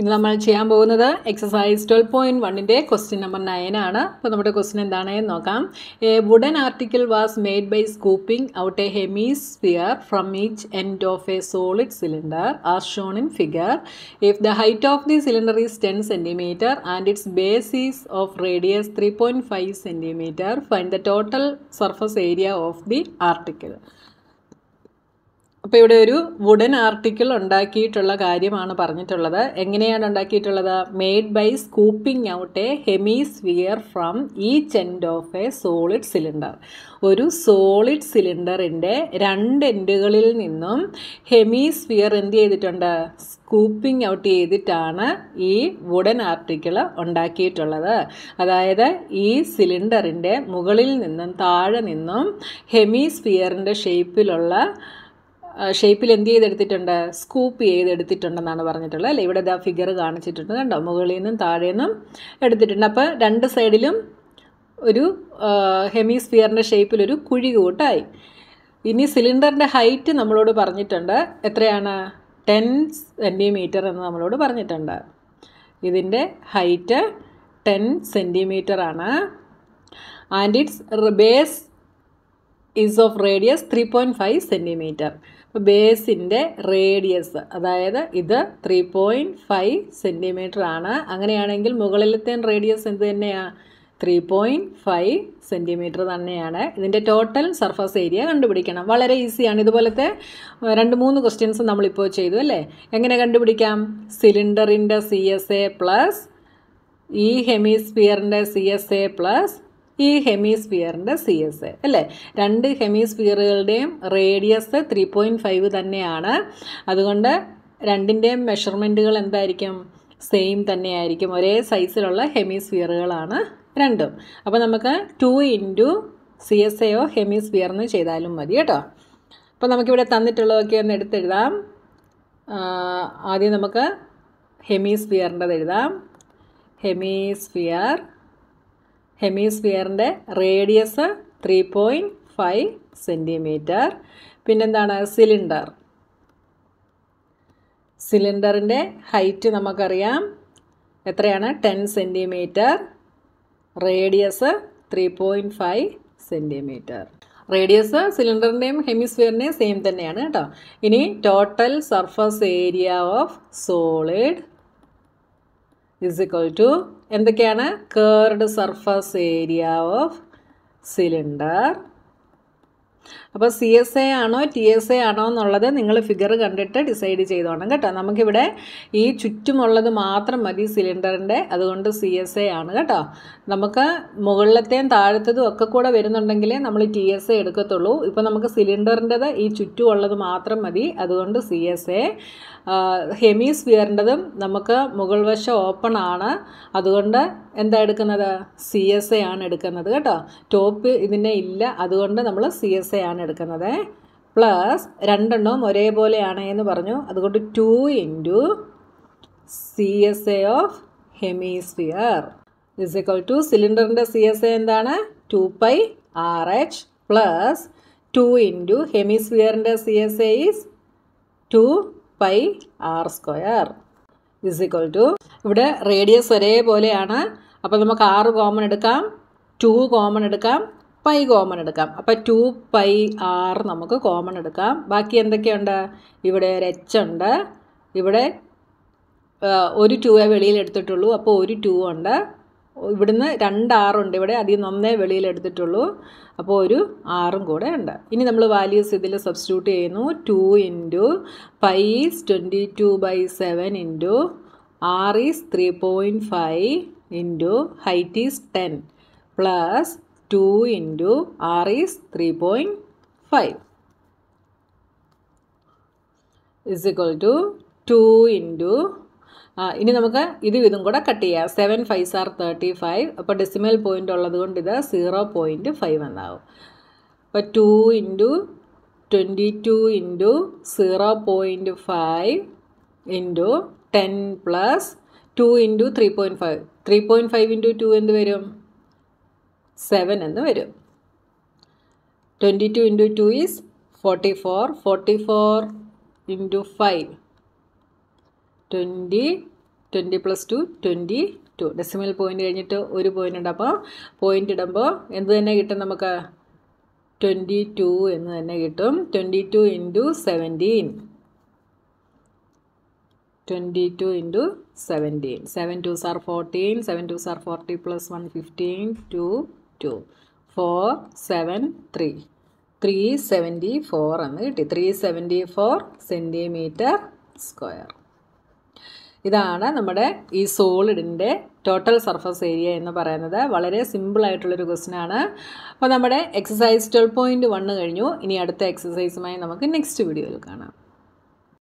ഇന്ന് നമ്മൾ ചെയ്യാൻ പോകുന്നത് എക്സസൈസ് ട്വൽവ് പോയിന്റ് വണ്ണിൻ്റെ ക്വസ്റ്റ്യൻ നമ്പർ നയൻ ആണ് അപ്പോൾ നമ്മുടെ ക്വസ്റ്റ്യൻ എന്താണെന്ന് നോക്കാം a wooden article was made by scooping out a hemisphere from each end of a solid cylinder are shown in figure if the height of the cylinder is ten centimetre and its basis of radius three point five centimetre find the total surface area of the article അപ്പോൾ ഇവിടെ ഒരു wooden article ഉണ്ടാക്കിയിട്ടുള്ള കാര്യമാണ് പറഞ്ഞിട്ടുള്ളത് എങ്ങനെയാണ് ഉണ്ടാക്കിയിട്ടുള്ളത് made by scooping out a hemisphere from ഈ end of a solid cylinder ഒരു സോളിഡ് സിലിണ്ടറിൻ്റെ രണ്ട് എൻഡുകളിൽ നിന്നും ഹെമി സ്വിയർ എന്ത് ചെയ്തിട്ടുണ്ട് സ്കൂപ്പിംഗ് ഔട്ട് ചെയ്തിട്ടാണ് ഈ വുഡൻ ആർട്ടിക്കിൾ ഉണ്ടാക്കിയിട്ടുള്ളത് അതായത് ഈ സിലിണ്ടറിൻ്റെ മുകളിൽ നിന്നും താഴെ നിന്നും ഹെമി ഷേപ്പിലുള്ള ഷേപ്പിൽ എന്ത് ചെയ്തെടുത്തിട്ടുണ്ട് സ്കൂപ്പ് ചെയ്തെടുത്തിട്ടുണ്ടെന്നാണ് പറഞ്ഞിട്ടുള്ളത് അല്ലേ ഇവിടെ ആ ഫിഗർ കാണിച്ചിട്ടുണ്ട് കണ്ടോ മുകളിൽ നിന്നും താഴെ നിന്നും എടുത്തിട്ടുണ്ട് അപ്പോൾ രണ്ട് സൈഡിലും ഒരു ഹെമിസ്ഫിയറിൻ്റെ ഒരു കുഴി കൂട്ടായി ഇനി സിലിണ്ടറിൻ്റെ ഹൈറ്റ് നമ്മളോട് പറഞ്ഞിട്ടുണ്ട് എത്രയാണ് ടെൻ സെൻറ്റിമീറ്റർ എന്ന് നമ്മളോട് പറഞ്ഞിട്ടുണ്ട് ഇതിൻ്റെ ഹൈറ്റ് ടെൻ സെൻറ്റിമീറ്റർ ആണ് and its base is of radius three point five centimetre അപ്പോൾ ബേസിൻ്റെ റേഡിയസ് അതായത് ഇത് ത്രീ പോയിൻറ്റ് ഫൈവ് സെൻറ്റിമീറ്റർ ആണ് അങ്ങനെയാണെങ്കിൽ മുകളിലത്തെ റേഡിയസ് എന്ത് തന്നെയാണ് ത്രീ പോയിൻറ്റ് ഫൈവ് സെൻറ്റിമീറ്റർ തന്നെയാണ് ഇതിൻ്റെ ടോട്ടൽ സർഫസ് ഏരിയ കണ്ടുപിടിക്കണം വളരെ ഈസിയാണ് ഇതുപോലത്തെ രണ്ട് മൂന്ന് ക്വസ്റ്റ്യൻസ് നമ്മളിപ്പോൾ ചെയ്തു അല്ലേ എങ്ങനെ കണ്ടുപിടിക്കാം സിലിണ്ടറിൻ്റെ സി എസ് എ പ്ലസ് ഈ ഹെമിസ്ഫിയറിൻ്റെ സി എസ് എ പ്ലസ് ഈ ഹെമിസ്ഫിയറിൻ്റെ സി എസ് അല്ലേ രണ്ട് ഹെമിസ്ഫിയറുകളുടെയും റേഡിയസ് ത്രീ പോയിൻറ്റ് ഫൈവ് തന്നെയാണ് അതുകൊണ്ട് രണ്ടിൻ്റെയും മെഷർമെൻറ്റുകൾ എന്തായിരിക്കും സെയിം തന്നെയായിരിക്കും ഒരേ സൈസിലുള്ള ഹെമിസ്ഫിയറുകളാണ് രണ്ടും അപ്പോൾ നമുക്ക് ടു ഇൻറ്റു സി എസ് എയോ ഹെമിസ്ഫിയർ എന്ന് ചെയ്താലും മതി കേട്ടോ അപ്പോൾ നമുക്കിവിടെ തന്നിട്ടുള്ളതൊക്കെ ഒന്ന് എടുത്തെഴുതാം ആദ്യം നമുക്ക് ഹെമിസ്ഫിയറിൻ്റെത് എഴുതാം ഹെമിസ്ഫിയർ ഹെമിസ്ഫിയറിൻ്റെ radius three point five centimetre പിന്നെന്താണ് സിലിണ്ടർ സിലിണ്ടറിൻ്റെ ഹൈറ്റ് നമുക്കറിയാം എത്രയാണ് ten centimetre radius three point five centimetre radius സിലിണ്ടറിൻ്റെയും ഹെമിസ്ഫിയറിൻ്റെയും സെയിം തന്നെയാണ് കേട്ടോ ഇനി total surface area of solid is equal to എന്തൊക്കെയാണ് curved surface area of cylinder അപ്പോൾ സി എസ് എ ആണോ ടി എസ് എ ആണോ എന്നുള്ളത് നിങ്ങൾ ഫിഗർ കണ്ടിട്ട് ഡിസൈഡ് ചെയ്തോണം കേട്ടോ നമുക്കിവിടെ ഈ ചുറ്റുമുള്ളത് മാത്രം മതി സിലിണ്ടറിൻ്റെ അതുകൊണ്ട് സി എസ് എ ആണ് കേട്ടോ നമുക്ക് മുകളിലത്തെയും താഴത്തതും ഒക്കെ കൂടെ വരുന്നുണ്ടെങ്കിലേ നമ്മൾ ടി എസ് എ എടുക്കത്തുള്ളൂ ഇപ്പോൾ നമുക്ക് സിലിണ്ടറിൻ്റെത് ഈ ചുറ്റുമുള്ളത് മാത്രം മതി അതുകൊണ്ട് സി എസ് എ ഹെമിസ്ഫിയറിൻ്റെതും നമുക്ക് മുകൾ വശം ഓപ്പൺ ആണ് അതുകൊണ്ട് എന്താ എടുക്കുന്നത് സി എസ് എ ആണ് എടുക്കുന്നത് കേട്ടോ ടോപ്പ് ഇതിനെ ഇല്ല അതുകൊണ്ട് നമ്മൾ സി എസ് എ ആണ് എടുക്കുന്നത് പ്ലസ് രണ്ടെണ്ണവും ഒരേപോലെയാണ് എന്ന് പറഞ്ഞു അതുകൊണ്ട് two into C S A of hemisphere is equal to സിലിണ്ടറിൻ്റെ സി എസ് എ എന്താണ് two pi R H plus two into ഹെമിസ്ഫിയറിൻ്റെ C S A is two pi R square is equal to ഇവിടെ radius ഒരേപോലെയാണ് അപ്പോൾ നമുക്ക് R common എടുക്കാം two common എടുക്കാം pi common എടുക്കാം അപ്പോൾ ടു പൈ ആർ നമുക്ക് കോമൺ എടുക്കാം ബാക്കി എന്തൊക്കെയുണ്ട് ഇവിടെ ഒരു എച്ച് ഉണ്ട് ഇവിടെ ഒരു ടൂവേ വെളിയിൽ എടുത്തിട്ടുള്ളൂ അപ്പോൾ ഒരു ടു ഉണ്ട് ഇവിടുന്ന് രണ്ട് ആറുണ്ട് ഇവിടെ അധികം നന്നേ വെളിയിൽ എടുത്തിട്ടുള്ളൂ അപ്പോൾ ഒരു ആറും കൂടെ ഉണ്ട് ഇനി നമ്മൾ വാല്യൂസ് ഇതിൽ സബ്സ്റ്റിറ്റ്യൂട്ട് ചെയ്യുന്നു two into pi is twenty two by seven into R is three point five into height is ten plus two into R is three point five is equal to two into ഇനി നമുക്ക് ഇതും ഇതും കൂടെ cut ചെയ്യാം seven five are thirty five അപ്പോൾ decimal point ഉള്ളത് കൊണ്ട് ഇത് സീറോ പോയിൻറ്റ് ഫൈവ് എന്നാവും അപ്പോൾ two into twenty two into zero point five into ten plus two into three point five three point five into two എന്ത് വരും seven എന്ന് വരും twenty two into two is forty four forty four into five twenty twenty plus two twenty two decimal point കഴിഞ്ഞിട്ട് ഒരു point ഉണ്ട് അപ്പോൾ point ഇടുമ്പോൾ എന്ത് തന്നെ കിട്ടും നമുക്ക് ട്വൻറ്റി ടു എന്ന് തന്നെ കിട്ടും twenty two into seventeen twenty two into seventeen seven two are fourteen seven two are forty plus one fifteen two two four seven three three seventy four എന്ന് കിട്ടി three seventy four centimetre square ഇതാണ് നമ്മുടെ ഈ സോളിഡിൻ്റെ total surface area എന്ന് പറയുന്നത് വളരെ സിമ്പിളായിട്ടുള്ളൊരു ആണ് അപ്പോൾ നമ്മുടെ എക്സസൈസ് ട്വൽവ് പോയിൻറ്റ് വണ്ണ് കഴിഞ്ഞു ഇനി അടുത്ത എക്സസൈസുമായി നമുക്ക് നെക്സ്റ്റ് വീഡിയോയിൽ കാണാം